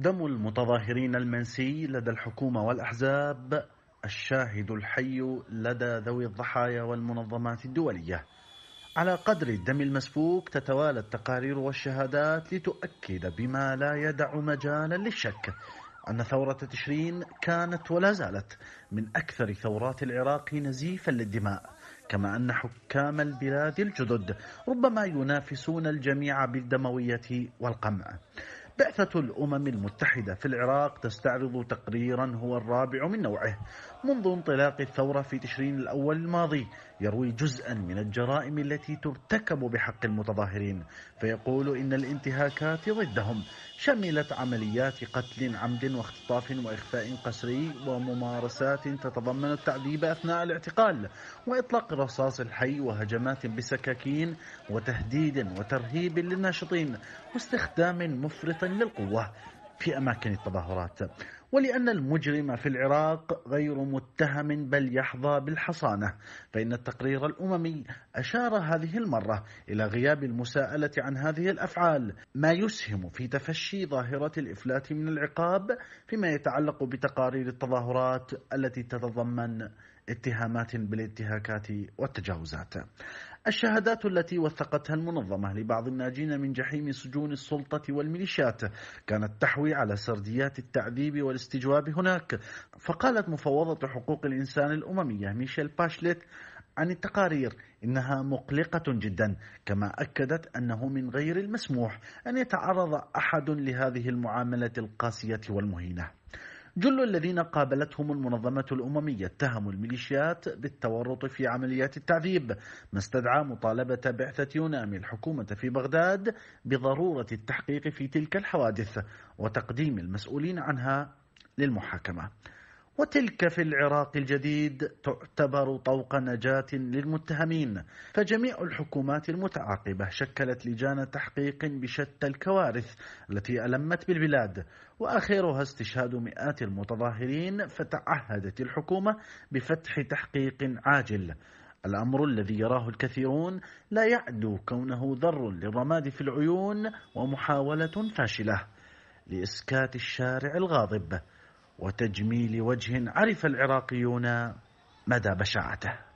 دم المتظاهرين المنسي لدى الحكومة والأحزاب الشاهد الحي لدى ذوي الضحايا والمنظمات الدولية على قدر الدم المسفوك تتوالى التقارير والشهادات لتؤكد بما لا يدع مجالا للشك أن ثورة تشرين كانت ولا زالت من أكثر ثورات العراق نزيفا للدماء كما أن حكام البلاد الجدد ربما ينافسون الجميع بالدموية والقمع بعثة الأمم المتحدة في العراق تستعرض تقريرا هو الرابع من نوعه منذ انطلاق الثورة في تشرين الأول الماضي يروي جزءا من الجرائم التي ترتكب بحق المتظاهرين فيقول إن الانتهاكات ضدهم شملت عمليات قتل عمد واختطاف وإخفاء قسري وممارسات تتضمن التعذيب أثناء الاعتقال وإطلاق رصاص الحي وهجمات بسكاكين وتهديد وترهيب للناشطين واستخدام مفرط للقوة في أماكن التظاهرات ولأن المجرم في العراق غير متهم بل يحظى بالحصانة فإن التقرير الأممي أشار هذه المرة إلى غياب المساءلة عن هذه الأفعال ما يسهم في تفشي ظاهرة الإفلات من العقاب فيما يتعلق بتقارير التظاهرات التي تتضمن اتهامات بالانتهاكات والتجاوزات الشهادات التي وثقتها المنظمة لبعض الناجين من جحيم سجون السلطة والميليشيات كانت تحوي على سرديات التعذيب والاستجواب هناك فقالت مفوضة حقوق الإنسان الأممية ميشيل باشليت عن التقارير إنها مقلقة جدا كما أكدت أنه من غير المسموح أن يتعرض أحد لهذه المعاملة القاسية والمهينة جل الذين قابلتهم المنظمة الأممية اتهموا الميليشيات بالتورط في عمليات التعذيب ما استدعى مطالبة بعثة يونامي الحكومة في بغداد بضرورة التحقيق في تلك الحوادث وتقديم المسؤولين عنها للمحاكمة وتلك في العراق الجديد تعتبر طوق نجاة للمتهمين فجميع الحكومات المتعاقبة شكلت لجان تحقيق بشتى الكوارث التي ألمت بالبلاد وآخرها استشهاد مئات المتظاهرين فتعهدت الحكومة بفتح تحقيق عاجل الأمر الذي يراه الكثيرون لا يعدو كونه ذر للرماد في العيون ومحاولة فاشلة لإسكات الشارع الغاضب وتجميل وجه عرف العراقيون مدى بشاعته